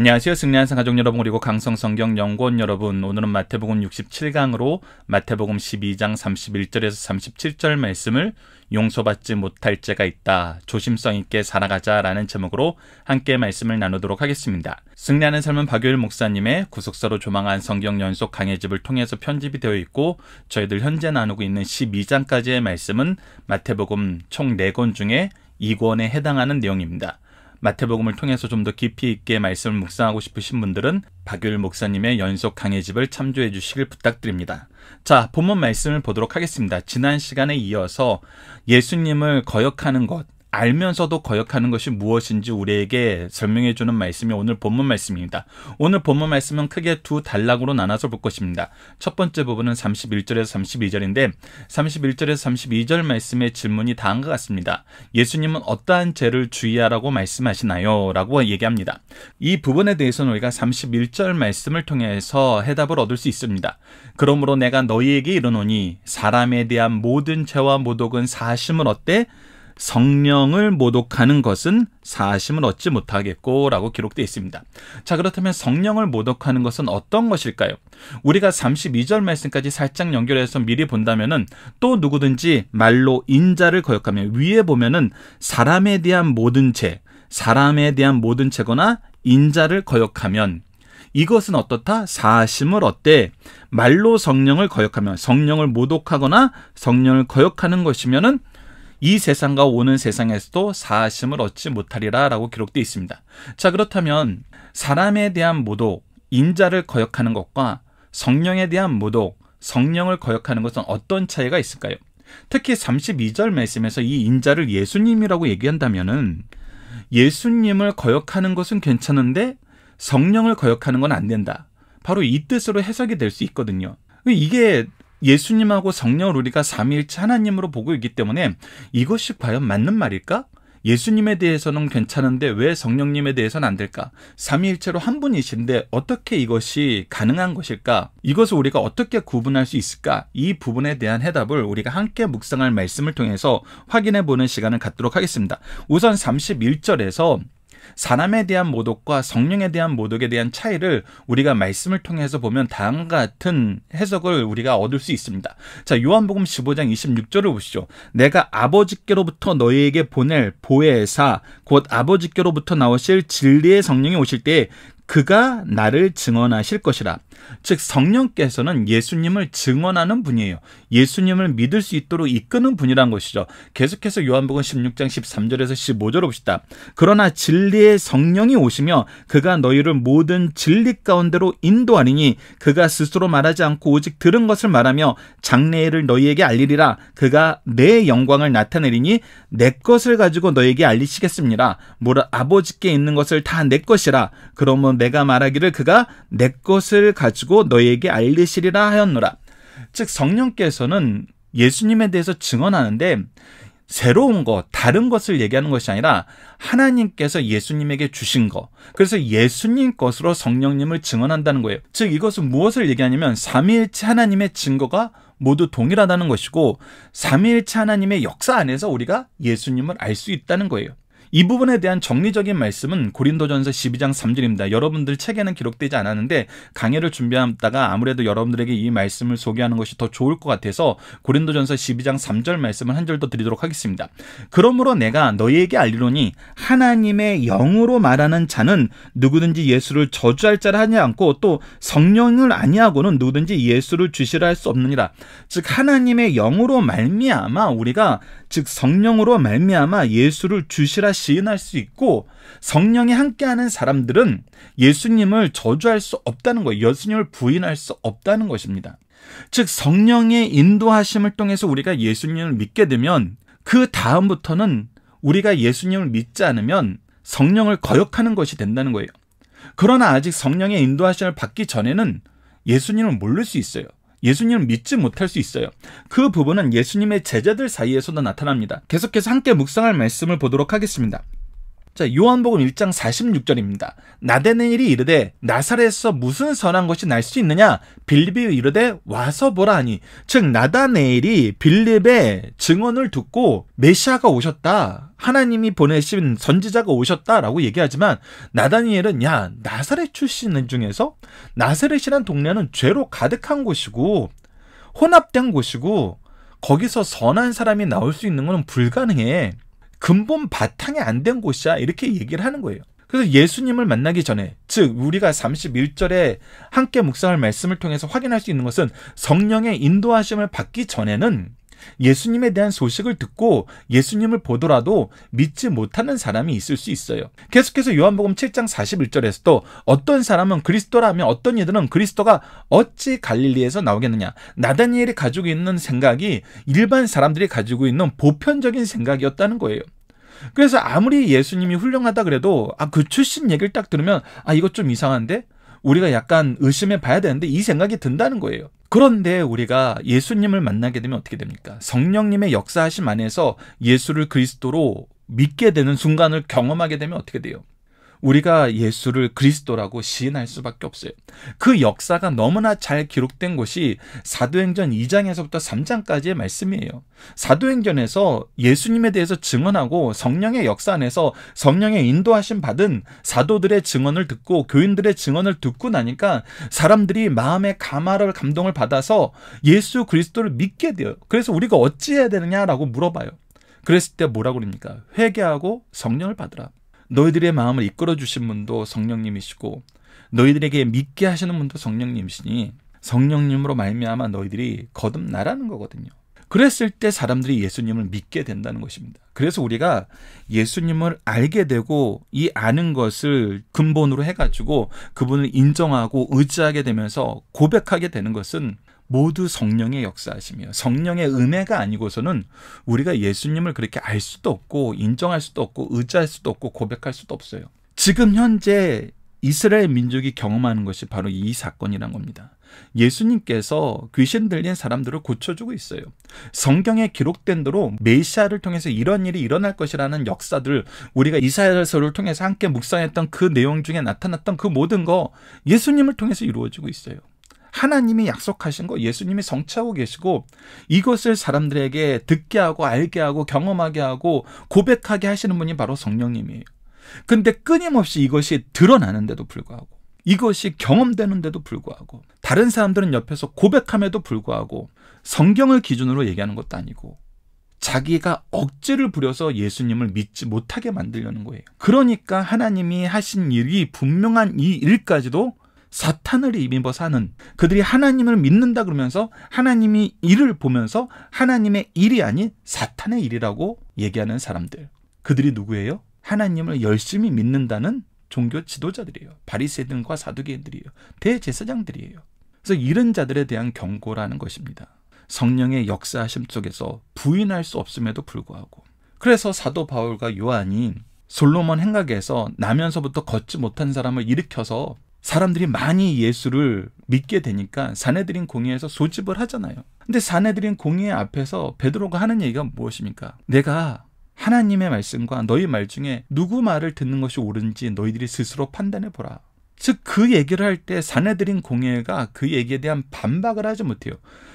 안녕하세요. 승리한상 가족 여러분 그리고 강성성경 연구원 여러분. 오늘은 마태복음 67강으로 마태복음 12장 31절에서 37절 말씀을 용서받지 못할 죄가 있다. 조심성 있게 살아가자라는 제목으로 함께 말씀을 나누도록 하겠습니다. 승리하는 삶은 박효일 목사님의 구속사로 조망한 성경 연속 강의집을 통해서 편집이 되어 있고 저희들 현재 나누고 있는 12장까지의 말씀은 마태복음 총 4권 중에 2권에 해당하는 내용입니다. 마태복음을 통해서 좀 더 깊이 있게 말씀을 묵상하고 싶으신 분들은 박율 목사님의 연속 강의집을 참조해 주시길 부탁드립니다. 자, 본문 말씀을 보도록 하겠습니다. 지난 시간에 이어서 예수님을 거역하는 것, 알면서도 거역하는 것이 무엇인지 우리에게 설명해 주는 말씀이 오늘 본문 말씀입니다. 오늘 본문 말씀은 크게 두 단락으로 나눠서 볼 것입니다. 첫 번째 부분은 31절에서 32절인데 31절에서 32절 말씀의 질문이 다음과 같습니다. 예수님은 어떠한 죄를 주의하라고 말씀하시나요? 라고 얘기합니다. 이 부분에 대해서는 우리가 31절 말씀을 통해서 해답을 얻을 수 있습니다. 그러므로 내가 너희에게 이르노니 사람에 대한 모든 죄와 모독은 사심을 얻되 성령을 모독하는 것은 사심을 얻지 못하겠고라고 기록되어 있습니다. 자, 그렇다면 성령을 모독하는 것은 어떤 것일까요? 우리가 32절 말씀까지 살짝 연결해서 미리 본다면은 또 누구든지 말로 인자를 거역하며 위에 보면은 사람에 대한 모든 죄, 사람에 대한 모든 죄거나 인자를 거역하면 이것은 어떻다? 사심을 얻되 말로 성령을 거역하면 성령을 모독하거나 성령을 거역하는 것이면은 이 세상과 오는 세상에서도 사심을 얻지 못하리라라고 기록되어 있습니다. 자, 그렇다면 사람에 대한 모독, 인자를 거역하는 것과 성령에 대한 모독, 성령을 거역하는 것은 어떤 차이가 있을까요? 특히 32절 말씀에서 이 인자를 예수님이라고 얘기한다면은 예수님을 거역하는 것은 괜찮은데 성령을 거역하는 건 안 된다. 바로 이 뜻으로 해석이 될 수 있거든요. 이게 예수님하고 성령을 우리가 삼위일체 하나님으로 보고 있기 때문에 이것이 과연 맞는 말일까? 예수님에 대해서는 괜찮은데 왜 성령님에 대해서는 안 될까? 삼위일체로 한 분이신데 어떻게 이것이 가능한 것일까? 이것을 우리가 어떻게 구분할 수 있을까? 이 부분에 대한 해답을 우리가 함께 묵상할 말씀을 통해서 확인해 보는 시간을 갖도록 하겠습니다. 우선 31절에서 사람에 대한 모독과 성령에 대한 모독에 대한 차이를 우리가 말씀을 통해서 보면 다음 과 같은 해석을 우리가 얻을 수 있습니다. 자, 요한복음 15장 26절을 보시죠. 내가 아버지께로부터 너희에게 보낼 보혜사 곧 아버지께로부터 나오실 진리의 성령이 오실 때 그가 나를 증언하실 것이라. 즉 성령께서는 예수님을 증언하는 분이에요. 예수님을 믿을 수 있도록 이끄는 분이란 것이죠. 계속해서 요한복음 16장 13절에서 15절 봅시다. 그러나 진리의 성령이 오시며 그가 너희를 모든 진리 가운데로 인도하리니 그가 스스로 말하지 않고 오직 들은 것을 말하며 장래를 너희에게 알리리라. 그가 내 영광을 나타내리니 내 것을 가지고 너에게 희 알리시겠습니다. 모라 아버지께 있는 것을 다 내 것이라. 그러면 내가 말하기를 그가 내 것을 가지고 가지고 너희에게 알리시리라 하였노라. 즉 성령께서는 예수님에 대해서 증언하는데 새로운 것, 다른 것을 얘기하는 것이 아니라 하나님께서 예수님에게 주신 것. 그래서 예수님 것으로 성령님을 증언한다는 거예요. 즉 이것은 무엇을 얘기하냐면 삼위일체 하나님의 증거가 모두 동일하다는 것이고 삼위일체 하나님의 역사 안에서 우리가 예수님을 알 수 있다는 거예요. 이 부분에 대한 정리적인 말씀은 고린도전서 12장 3절입니다. 여러분들 책에는 기록되지 않았는데 강의를 준비하다가 아무래도 여러분들에게 이 말씀을 소개하는 것이 더 좋을 것 같아서 고린도전서 12장 3절 말씀을 한 절 더 드리도록 하겠습니다. 그러므로 내가 너희에게 알리노니 하나님의 영으로 말하는 자는 누구든지 예수를 저주할 자를 하지 않고 또 성령을 아니하고는 누구든지 예수를 주시라 할 수 없느니라. 즉 하나님의 영으로 말미암아 우리가 즉 성령으로 말미암아 예수를 주시라 시인할 수 있고 성령이 함께하는 사람들은 예수님을 저주할 수 없다는 거예요. 예수님을 부인할 수 없다는 것입니다. 즉 성령의 인도하심을 통해서 우리가 예수님을 믿게 되면 그 다음부터는 우리가 예수님을 믿지 않으면 성령을 거역하는 것이 된다는 거예요. 그러나 아직 성령의 인도하심을 받기 전에는 예수님을 모를 수 있어요. 예수님을 믿지 못할 수 있어요. 그 부분은 예수님의 제자들 사이에서도 나타납니다. 계속해서 함께 묵상할 말씀을 보도록 하겠습니다. 자, 요한복음 1장 46절입니다. 나대는 일이 이르되 나사렛에서 무슨 선한 것이 날 수 있느냐? 빌립이 이르되 와서 보라 하니 즉 나다네일이 빌립의 증언을 듣고 메시아가 오셨다. 하나님이 보내신 선지자가 오셨다라고 얘기하지만 나다니엘은 야 나사렛 출신 중에서 나사렛이란 동네는 죄로 가득한 곳이고 혼합된 곳이고 거기서 선한 사람이 나올 수 있는 것은 불가능해. 근본 바탕이 안 된 곳이야. 이렇게 얘기를 하는 거예요. 그래서 예수님을 만나기 전에, 즉, 우리가 31절에 함께 묵상할 말씀을 통해서 확인할 수 있는 것은 성령의 인도하심을 받기 전에는 예수님에 대한 소식을 듣고 예수님을 보더라도 믿지 못하는 사람이 있을 수 있어요. 계속해서 요한복음 7장 41절에서도 어떤 사람은 그리스도라면 어떤 이들은 그리스도가 어찌 갈릴리에서 나오겠느냐. 나다니엘이 가지고 있는 생각이 일반 사람들이 가지고 있는 보편적인 생각이었다는 거예요. 그래서 아무리 예수님이 훌륭하다 그래도 아 그 출신 얘기를 딱 들으면 아 이것 좀 이상한데 우리가 약간 의심해 봐야 되는데 이 생각이 든다는 거예요. 그런데 우리가 예수님을 만나게 되면 어떻게 됩니까? 성령님의 역사하심 안에서 예수를 그리스도로 믿게 되는 순간을 경험하게 되면 어떻게 돼요? 우리가 예수를 그리스도라고 시인할 수밖에 없어요. 그 역사가 너무나 잘 기록된 것이 사도행전 2장에서부터 3장까지의 말씀이에요. 사도행전에서 예수님에 대해서 증언하고 성령의 역사 안에서 성령의 인도하심 받은 사도들의 증언을 듣고 교인들의 증언을 듣고 나니까 사람들이 마음의 감화를 감동을 받아서 예수 그리스도를 믿게 돼요. 그래서 우리가 어찌해야 되느냐라고 물어봐요. 그랬을 때 뭐라고 그럽니까? 회개하고 성령을 받으라. 너희들의 마음을 이끌어 주신 분도 성령님이시고 너희들에게 믿게 하시는 분도 성령님이시니 성령님으로 말미암아 너희들이 거듭나라는 거거든요. 그랬을 때 사람들이 예수님을 믿게 된다는 것입니다. 그래서 우리가 예수님을 알게 되고 이 아는 것을 근본으로 해가지고 그분을 인정하고 의지하게 되면서 고백하게 되는 것은 모두 성령의 역사하시며 성령의 은혜가 아니고서는 우리가 예수님을 그렇게 알 수도 없고 인정할 수도 없고 의지할 수도 없고 고백할 수도 없어요. 지금 현재 이스라엘 민족이 경험하는 것이 바로 이 사건이란 겁니다. 예수님께서 귀신 들린 사람들을 고쳐주고 있어요. 성경에 기록된 대로 메시아를 통해서 이런 일이 일어날 것이라는 역사들 우리가 이사야서를 통해서 함께 묵상했던 그 내용 중에 나타났던 그 모든 거 예수님을 통해서 이루어지고 있어요. 하나님이 약속하신 거 예수님이 성취하고 계시고 이것을 사람들에게 듣게 하고 알게 하고 경험하게 하고 고백하게 하시는 분이 바로 성령님이에요. 근데 끊임없이 이것이 드러나는데도 불구하고 이것이 경험되는데도 불구하고 다른 사람들은 옆에서 고백함에도 불구하고 성경을 기준으로 얘기하는 것도 아니고 자기가 억지를 부려서 예수님을 믿지 못하게 만들려는 거예요. 그러니까 하나님이 하신 일이 분명한 이 일까지도 사탄을 입입어 사는 그들이 하나님을 믿는다 그러면서 하나님이 일을 보면서 하나님의 일이 아닌 사탄의 일이라고 얘기하는 사람들. 그들이 누구예요? 하나님을 열심히 믿는다는 종교 지도자들이에요. 바리새인과 사두개인들이에요. 대제사장들이에요. 그래서 이런 자들에 대한 경고라는 것입니다. 성령의 역사하심 속에서 부인할 수 없음에도 불구하고 그래서 사도 바울과 요한이 솔로몬 행각에서 나면서부터 걷지 못한 사람을 일으켜서 사람들이 많이 예수를 믿게 되니까 사내들인 공예에서 소집을 하잖아요. 근데 사내들인 공예 앞에서 베드로가 하는 얘기가 무엇입니까? 내가 하나님의 말씀과 너희 말 중에 누구 말을 듣는 것이 옳은지 너희들이 스스로 판단해 보라. 즉 그 얘기를 할 때 사내들인 공예가그 얘기에 대한 반박을 하지 못해요.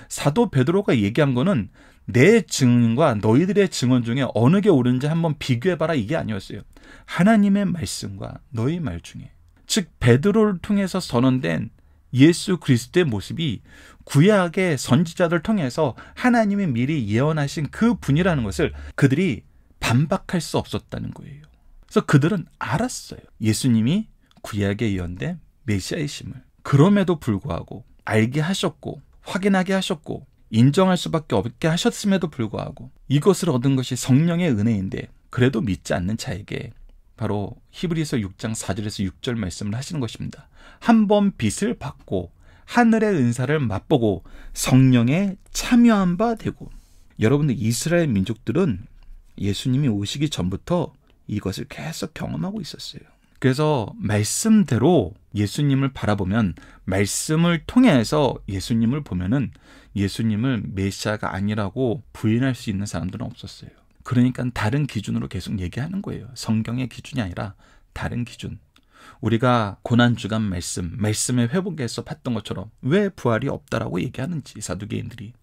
사도 베드로가 얘기한 거는 내 증언과 너희들의 증언 중에 어느 게 옳은지 한번 비교해 봐라 이게 아니었어요. 하나님의 말씀과 너희 말 중에 즉 베드로를 통해서 선언된 예수 그리스도의 모습이 구약의 선지자들 통해서 하나님이 미리 예언하신 그 분이라는 것을 그들이 반박할 수 없었다는 거예요. 그래서 그들은 알았어요. 예수님이 구약에 예언된 메시아이심을 그럼에도 불구하고 알게 하셨고 확인하게 하셨고 인정할 수밖에 없게 하셨음에도 불구하고 이것을 얻은 것이 성령의 은혜인데 그래도 믿지 않는 자에게 바로 히브리서 6장 4절에서 6절 말씀을 하시는 것입니다. 한 번 빛을 받고 하늘의 은사를 맛보고 성령에 참여한 바 되고 여러분들 이스라엘 민족들은 예수님이 오시기 전부터 이것을 계속 경험하고 있었어요. 그래서 말씀대로 예수님을 바라보면 말씀을 통해서 예수님을 보면은 예수님을 메시아가 아니라고 부인할 수 있는 사람들은 없었어요. 그러니까 다른 기준으로 계속 얘기하는 거예요. 성경의 기준이 아니라 다른 기준. 우리가 고난주간 말씀, 말씀의 회복에서 봤던 것처럼 왜 부활이 없다라고 얘기하는지 사두개인들이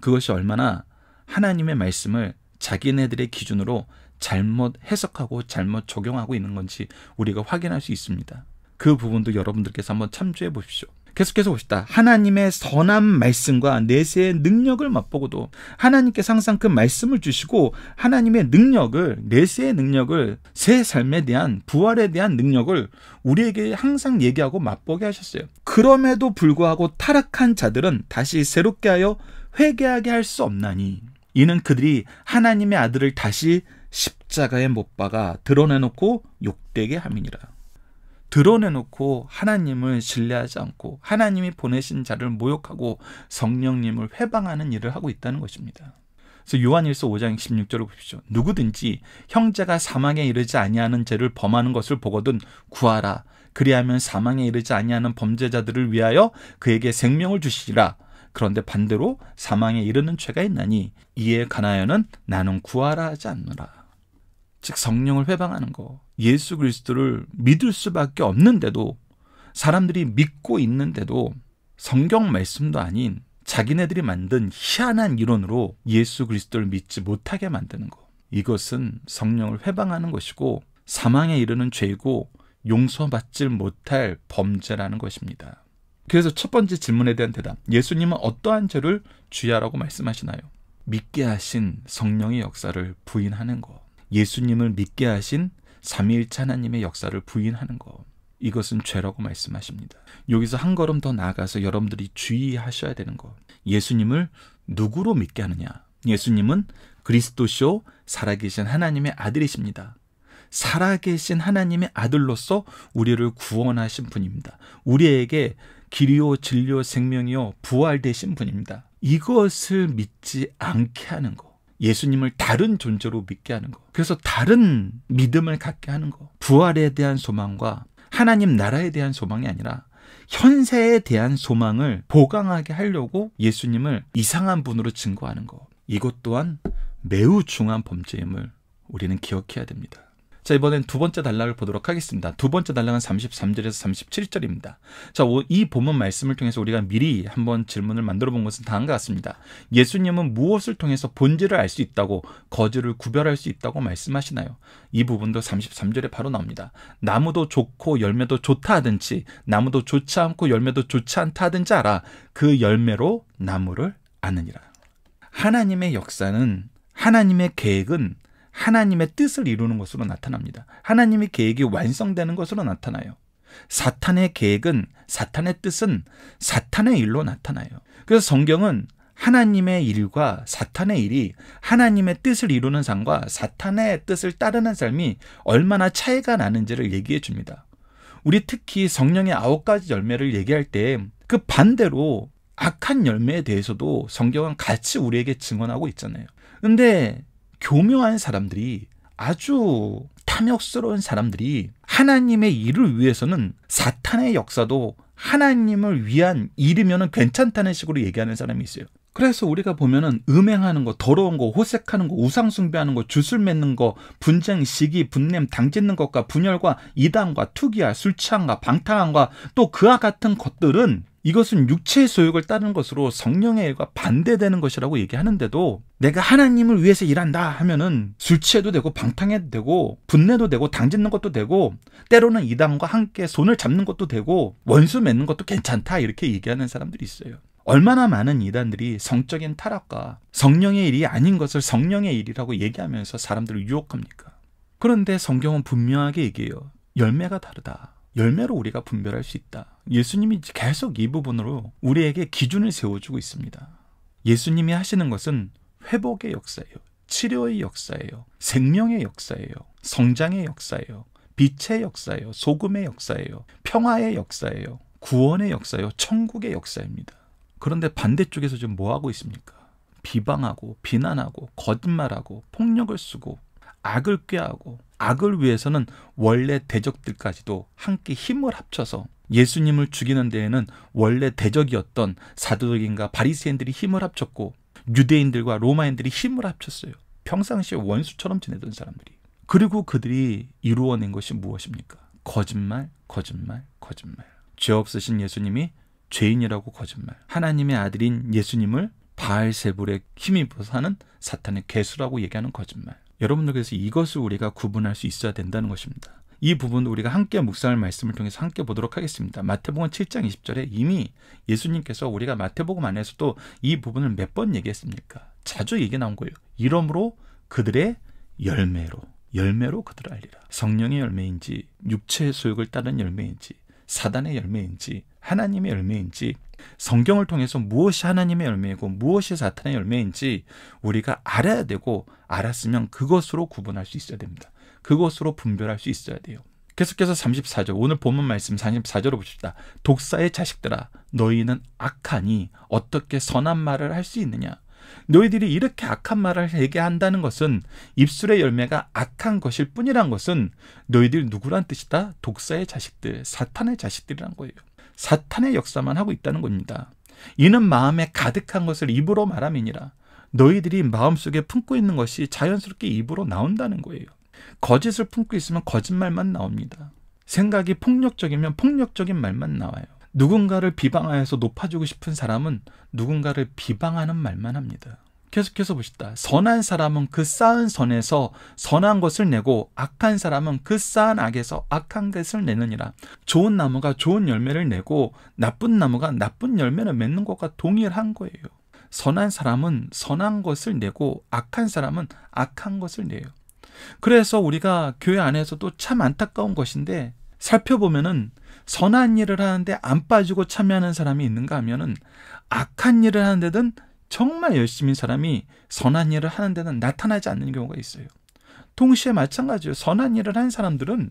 그것이 얼마나 하나님의 말씀을 자기네들의 기준으로 잘못 해석하고 잘못 적용하고 있는 건지 우리가 확인할 수 있습니다. 그 부분도 여러분들께서 한번 참조해 보십시오. 계속해서 봅시다. 하나님의 선한 말씀과 내세의 능력을 맛보고도 하나님께 항상 그 말씀을 주시고 하나님의 능력을 내세의 능력을 새 삶에 대한 부활에 대한 능력을 우리에게 항상 얘기하고 맛보게 하셨어요. 그럼에도 불구하고 타락한 자들은 다시 새롭게 하여 회개하게 할 수 없나니 이는 그들이 하나님의 아들을 다시 십자가에 못 박아 드러내놓고 욕되게 함이니라. 드러내놓고 하나님을 신뢰하지 않고 하나님이 보내신 자를 모욕하고 성령님을 회방하는 일을 하고 있다는 것입니다. 그래서 요한일서 5장 16절을 보십시오. 누구든지 형제가 사망에 이르지 아니하는 죄를 범하는 것을 보거든 구하라. 그리하면 사망에 이르지 아니하는 범죄자들을 위하여 그에게 생명을 주시리라. 그런데 반대로 사망에 이르는 죄가 있나니 이에 관하여는 나는 구하라 하지 않느라 즉 성령을 회방하는 거, 예수 그리스도를 믿을 수밖에 없는데도 사람들이 믿고 있는데도 성경 말씀도 아닌 자기네들이 만든 희한한 이론으로 예수 그리스도를 믿지 못하게 만드는 거 이것은 성령을 회방하는 것이고 사망에 이르는 죄이고 용서받질 못할 범죄라는 것입니다. 그래서 첫 번째 질문에 대한 대답. 예수님은 어떠한 죄를 주야라고 말씀하시나요? 믿게 하신 성령의 역사를 부인하는 것. 예수님을 믿게 하신 삼위일체 하나님의 역사를 부인하는 것. 이것은 죄라고 말씀하십니다. 여기서 한 걸음 더 나아가서 여러분들이 주의하셔야 되는 것. 예수님을 누구로 믿게 하느냐? 예수님은 그리스도시오 살아계신 하나님의 아들이십니다. 살아계신 하나님의 아들로서 우리를 구원하신 분입니다. 우리에게 길이요 진리요 생명이요 부활되신 분입니다. 이것을 믿지 않게 하는 것. 예수님을 다른 존재로 믿게 하는 거. 그래서 다른 믿음을 갖게 하는 거. 부활에 대한 소망과 하나님 나라에 대한 소망이 아니라 현세에 대한 소망을 보강하게 하려고 예수님을 이상한 분으로 증거하는 거. 이것 또한 매우 중한 범죄임을 우리는 기억해야 됩니다. 자, 이번엔 두 번째 단락을 보도록 하겠습니다. 두 번째 단락은 33절에서 37절입니다. 자, 이 본문 말씀을 통해서 우리가 미리 한번 질문을 만들어 본 것은 다음과 같습니다. 예수님은 무엇을 통해서 본질을 알 수 있다고 거지를 구별할 수 있다고 말씀하시나요? 이 부분도 33절에 바로 나옵니다. 나무도 좋고 열매도 좋다 하든지 나무도 좋지 않고 열매도 좋지 않다 하든지 알아 그 열매로 나무를 아느니라. 하나님의 역사는 하나님의 계획은 하나님의 뜻을 이루는 것으로 나타납니다. 하나님의 계획이 완성되는 것으로 나타나요. 사탄의 계획은 사탄의 뜻은 사탄의 일로 나타나요. 그래서 성경은 하나님의 일과 사탄의 일이 하나님의 뜻을 이루는 삶과 사탄의 뜻을 따르는 삶이 얼마나 차이가 나는지를 얘기해 줍니다. 우리 특히 성령의 아홉 가지 열매를 얘기할 때 그 반대로 악한 열매에 대해서도 성경은 같이 우리에게 증언하고 있잖아요. 근데 교묘한 사람들이 아주 탐욕스러운 사람들이 하나님의 일을 위해서는 사탄의 역사도 하나님을 위한 일이면 괜찮다는 식으로 얘기하는 사람이 있어요. 그래서 우리가 보면은 음행하는 거, 더러운 거, 호색하는 거, 우상 숭배하는 거, 주술 맺는 거, 분쟁, 시기, 분냄, 당짓는 것과 분열과 이단과 투기와 술 취함과 방탕함과 또 그와 같은 것들은 이것은 육체의 소욕을 따르는 것으로 성령의 일과 반대되는 것이라고 얘기하는데도 내가 하나님을 위해서 일한다 하면은 술 취해도 되고 방탕해도 되고 분내도 되고 당짓는 것도 되고 때로는 이단과 함께 손을 잡는 것도 되고 원수 맺는 것도 괜찮다 이렇게 얘기하는 사람들이 있어요. 얼마나 많은 이단들이 성적인 타락과 성령의 일이 아닌 것을 성령의 일이라고 얘기하면서 사람들을 유혹합니까? 그런데 성경은 분명하게 얘기해요. 열매가 다르다. 열매로 우리가 분별할 수 있다. 예수님이 계속 이 부분으로 우리에게 기준을 세워주고 있습니다. 예수님이 하시는 것은 회복의 역사예요. 치료의 역사예요. 생명의 역사예요. 성장의 역사예요. 빛의 역사예요. 소금의 역사예요. 평화의 역사예요. 구원의 역사예요. 천국의 역사입니다. 그런데 반대쪽에서 지금 뭐 하고 있습니까? 비방하고 비난하고 거짓말하고 폭력을 쓰고 악을 꾀하고 악을 위해서는 원래 대적들까지도 함께 힘을 합쳐서 예수님을 죽이는 데에는 원래 대적이었던 사도적인가 바리새인들이 힘을 합쳤고 유대인들과 로마인들이 힘을 합쳤어요. 평상시에 원수처럼 지내던 사람들이. 그리고 그들이 이루어낸 것이 무엇입니까? 거짓말, 거짓말, 거짓말. 죄 없으신 예수님이 죄인이라고 거짓말. 하나님의 아들인 예수님을 바알세불의 힘입어서 하는 사탄의 개수라고 얘기하는 거짓말. 여러분들 께서 이것을 우리가 구분할 수 있어야 된다는 것입니다. 이 부분도 우리가 함께 묵상할 말씀을 통해서 함께 보도록 하겠습니다. 마태복음 7장 20절에 이미 예수님께서 우리가 마태복음 안에서도 이 부분을 몇 번 얘기했습니까? 자주 얘기 나온 거예요. 이러므로 그들의 열매로 열매로 그들을 알리라. 성령의 열매인지 육체의 소욕을 따른 열매인지 사단의 열매인지 하나님의 열매인지 성경을 통해서 무엇이 하나님의 열매이고 무엇이 사탄의 열매인지 우리가 알아야 되고 알았으면 그것으로 구분할 수 있어야 됩니다. 그것으로 분별할 수 있어야 돼요. 계속해서 34절 오늘 본문 말씀 34절을 보십시다. 독사의 자식들아 너희는 악하니 어떻게 선한 말을 할 수 있느냐 너희들이 이렇게 악한 말을 얘기한다는 것은 입술의 열매가 악한 것일 뿐이란 것은 너희들 이 누구란 뜻이다? 독사의 자식들, 사탄의 자식들이란 거예요. 사탄의 역사만 하고 있다는 겁니다. 이는 마음에 가득한 것을 입으로 말함이니라. 너희들이 마음속에 품고 있는 것이 자연스럽게 입으로 나온다는 거예요. 거짓을 품고 있으면 거짓말만 나옵니다. 생각이 폭력적이면 폭력적인 말만 나와요. 누군가를 비방하여서 높아지고 싶은 사람은 누군가를 비방하는 말만 합니다. 계속해서 보시다. 선한 사람은 그 쌓은 선에서 선한 것을 내고 악한 사람은 그 쌓은 악에서 악한 것을 내느니라. 좋은 나무가 좋은 열매를 내고 나쁜 나무가 나쁜 열매를 맺는 것과 동일한 거예요. 선한 사람은 선한 것을 내고 악한 사람은 악한 것을 내요. 그래서 우리가 교회 안에서도 참 안타까운 것인데 살펴보면은 선한 일을 하는데 안 빠지고 참여하는 사람이 있는가 하면은 악한 일을 하는 데든 정말 열심히 사람이 선한 일을 하는 데는 나타나지 않는 경우가 있어요. 동시에 마찬가지예요. 선한 일을 하는 사람들은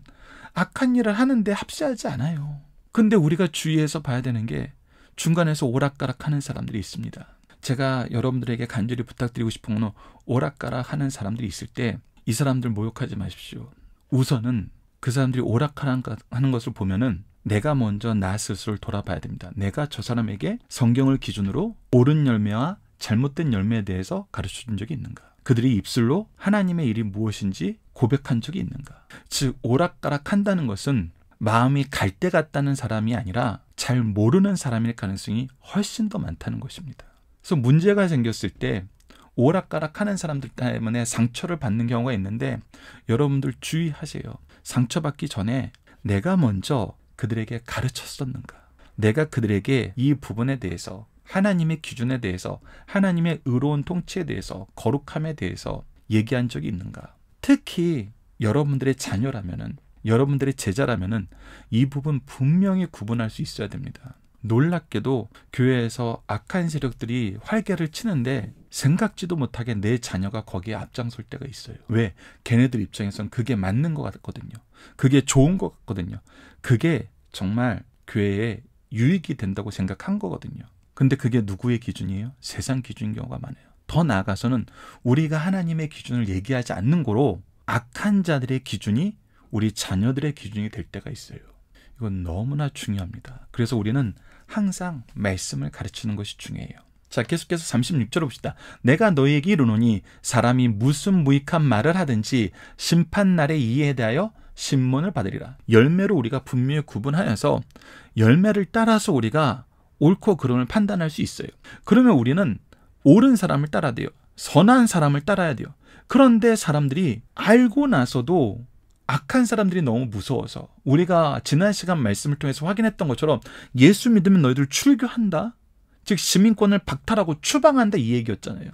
악한 일을 하는데 합시하지 않아요. 근데 우리가 주의해서 봐야 되는 게 중간에서 오락가락 하는 사람들이 있습니다. 제가 여러분들에게 간절히 부탁드리고 싶은 건 오락가락 하는 사람들이 있을 때 이 사람들 모욕하지 마십시오. 우선은 그 사람들이 오락가락 하는 것을 보면은 내가 먼저 나 스스로를 돌아봐야 됩니다. 내가 저 사람에게 성경을 기준으로 옳은 열매와 잘못된 열매에 대해서 가르쳐 준 적이 있는가? 그들이 입술로 하나님의 일이 무엇인지 고백한 적이 있는가? 즉, 오락가락 한다는 것은 마음이 갈때 같다는 사람이 아니라 잘 모르는 사람일 가능성이 훨씬 더 많다는 것입니다. 그래서 문제가 생겼을 때 오락가락 하는 사람들 때문에 상처를 받는 경우가 있는데 여러분들 주의하세요. 상처받기 전에 내가 먼저 그들에게 가르쳤었는가? 내가 그들에게 이 부분에 대해서 하나님의 기준에 대해서 하나님의 의로운 통치에 대해서 거룩함에 대해서 얘기한 적이 있는가? 특히 여러분들의 자녀라면은 여러분들의 제자라면은 이 부분 분명히 구분할 수 있어야 됩니다. 놀랍게도 교회에서 악한 세력들이 활개를 치는데 생각지도 못하게 내 자녀가 거기에 앞장설 때가 있어요. 왜? 걔네들 입장에선 그게 맞는 것 같거든요. 그게 좋은 것 같거든요. 그게 정말 교회에 유익이 된다고 생각한 거거든요. 근데 그게 누구의 기준이에요? 세상 기준 인 경우가 많아요. 더 나아가서는 우리가 하나님의 기준을 얘기하지 않는 거로 악한 자들의 기준이 우리 자녀들의 기준이 될 때가 있어요. 이건 너무나 중요합니다. 그래서 우리는 항상 말씀을 가르치는 것이 중요해요. 자, 계속해서 36절 봅시다. 내가 너에게 이르노니 사람이 무슨 무익한 말을 하든지 심판날의 이에 대하여 신문을 받으리라. 열매로 우리가 분명히 구분하여서 열매를 따라서 우리가 옳고 그름을 판단할 수 있어요. 그러면 우리는 옳은 사람을 따라야 돼요. 선한 사람을 따라야 돼요. 그런데 사람들이 알고 나서도 악한 사람들이 너무 무서워서 우리가 지난 시간 말씀을 통해서 확인했던 것처럼 예수 믿으면 너희들 출교한다. 즉 시민권을 박탈하고 추방한다 이 얘기였잖아요.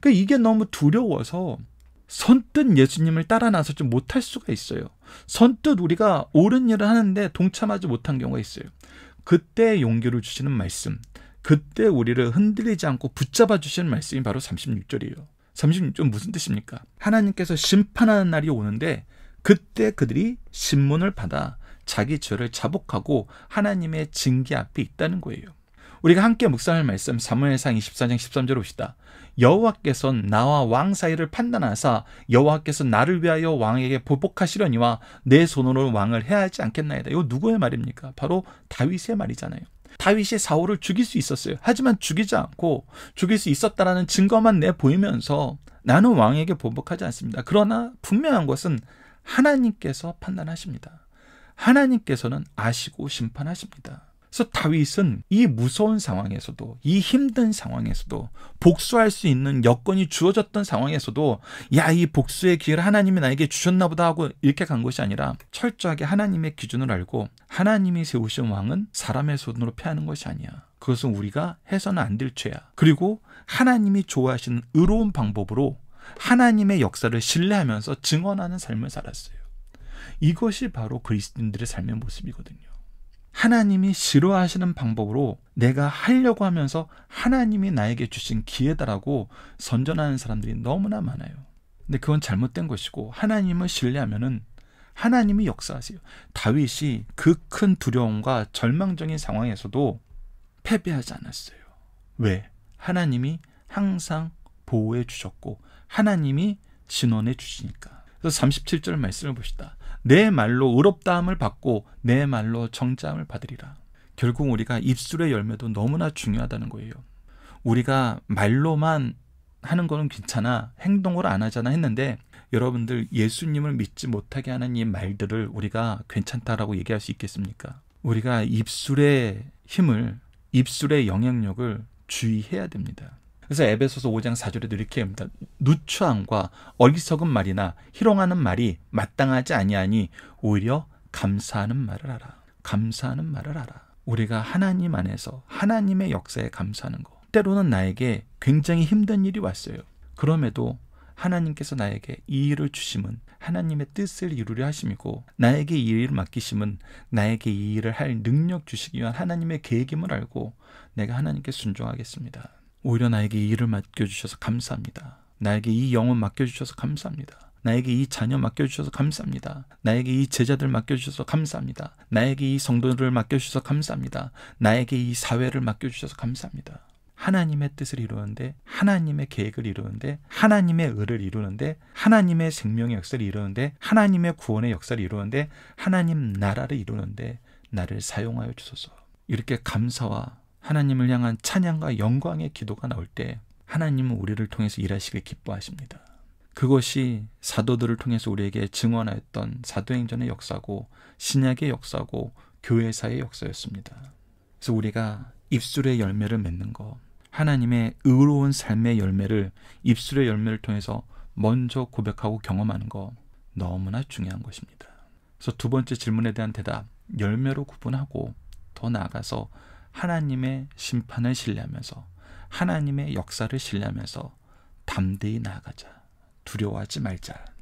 그러니까 이게 너무 두려워서 선뜻 예수님을 따라 나서지 못할 수가 있어요. 선뜻 우리가 옳은 일을 하는데 동참하지 못한 경우가 있어요. 그때 용기를 주시는 말씀, 그때 우리를 흔들리지 않고 붙잡아 주시는 말씀이 바로 36절이에요. 36절 무슨 뜻입니까? 하나님께서 심판하는 날이 오는데 그때 그들이 신문을 받아 자기 죄를 자복하고 하나님의 징계 앞에 있다는 거예요. 우리가 함께 묵상할 말씀 사무엘상 24장 13절 봅시다. 여호와께서 나와 왕 사이를 판단하사 여호와께서 나를 위하여 왕에게 보복하시려니와 내 손으로 왕을 해하지 야 않겠나이다. 이거 누구의 말입니까? 바로 다윗의 말이잖아요. 다윗이 사울을 죽일 수 있었어요. 하지만 죽이지 않고 죽일 수 있었다라는 증거만 내 보이면서 나는 왕에게 보복하지 않습니다. 그러나 분명한 것은 하나님께서 판단하십니다. 하나님께서는 아시고 심판하십니다. 그래서 다윗은 이 무서운 상황에서도 이 힘든 상황에서도 복수할 수 있는 여건이 주어졌던 상황에서도 야 이 복수의 기회를 하나님이 나에게 주셨나 보다 하고 이렇게 간 것이 아니라 철저하게 하나님의 기준을 알고 하나님이 세우신 왕은 사람의 손으로 패하는 것이 아니야. 그것은 우리가 해서는 안 될 죄야. 그리고 하나님이 좋아하시는 의로운 방법으로 하나님의 역사를 신뢰하면서 증언하는 삶을 살았어요. 이것이 바로 그리스도인들의 삶의 모습이거든요. 하나님이 싫어하시는 방법으로 내가 하려고 하면서 하나님이 나에게 주신 기회다라고 선전하는 사람들이 너무나 많아요. 근데 그건 잘못된 것이고 하나님을 신뢰하면은 하나님이 역사하세요. 다윗이 그 큰 두려움과 절망적인 상황에서도 패배하지 않았어요. 왜? 하나님이 항상 보호해 주셨고 하나님이 진원해 주시니까. 그래서 37절 말씀을 보시다 내 말로 의롭다함을 받고 내 말로 정자함을 받으리라. 결국 우리가 입술의 열매도 너무나 중요하다는 거예요. 우리가 말로만 하는 거는 괜찮아. 행동으로 안 하잖아 했는데 여러분들 예수님을 믿지 못하게 하는 이 말들을 우리가 괜찮다라고 얘기할 수 있겠습니까? 우리가 입술의 힘을 입술의 영향력을 주의해야 됩니다. 그래서 에베소서 5장 4절에도 이렇게 합니다. 누추함과 어리석은 말이나 희롱하는 말이 마땅하지 아니하니 오히려 감사하는 말을 알아. 감사하는 말을 알아. 우리가 하나님 안에서 하나님의 역사에 감사하는 거. 때로는 나에게 굉장히 힘든 일이 왔어요. 그럼에도 하나님께서 나에게 이 일을 주심은 하나님의 뜻을 이루려 하심이고 나에게 이 일을 맡기심은 나에게 이 일을 할 능력 주시기 위한 하나님의 계획임을 알고 내가 하나님께 순종하겠습니다. 오히려 나에게 이 일을 맡겨주셔서 감사합니다. 나에게 이 영혼 맡겨주셔서 감사합니다. 나에게 이 자녀 맡겨주셔서 감사합니다. 나에게 이 제자들 맡겨주셔서 감사합니다. 나에게 이성도들을 맡겨주셔서 감사합니다. 나에게 이 사회를 맡겨주셔서 감사합니다. 하나님의 뜻을 이루는데, 하나님의 계획을 이루는데, 하나님의 의를 이루는데, 하나님의 생명의 역사를 이루는데, 하나님의 구원의 역사를 이루는데, 하나님 나라를 이루는데, 나를 사용하여 주소서. 이렇게 감사와 하나님을 향한 찬양과 영광의 기도가 나올 때 하나님은 우리를 통해서 일하시길 기뻐하십니다. 그것이 사도들을 통해서 우리에게 증언하였던 사도행전의 역사고 신약의 역사고 교회사의 역사였습니다. 그래서 우리가 입술의 열매를 맺는 것, 하나님의 의로운 삶의 열매를 입술의 열매를 통해서 먼저 고백하고 경험하는 것 너무나 중요한 것입니다. 그래서 두 번째 질문에 대한 대답 열매로 구분하고 더 나아가서 하나님의 심판을 신뢰하면서 하나님의 역사를 신뢰하면서 담대히 나아가자. 두려워하지 말자.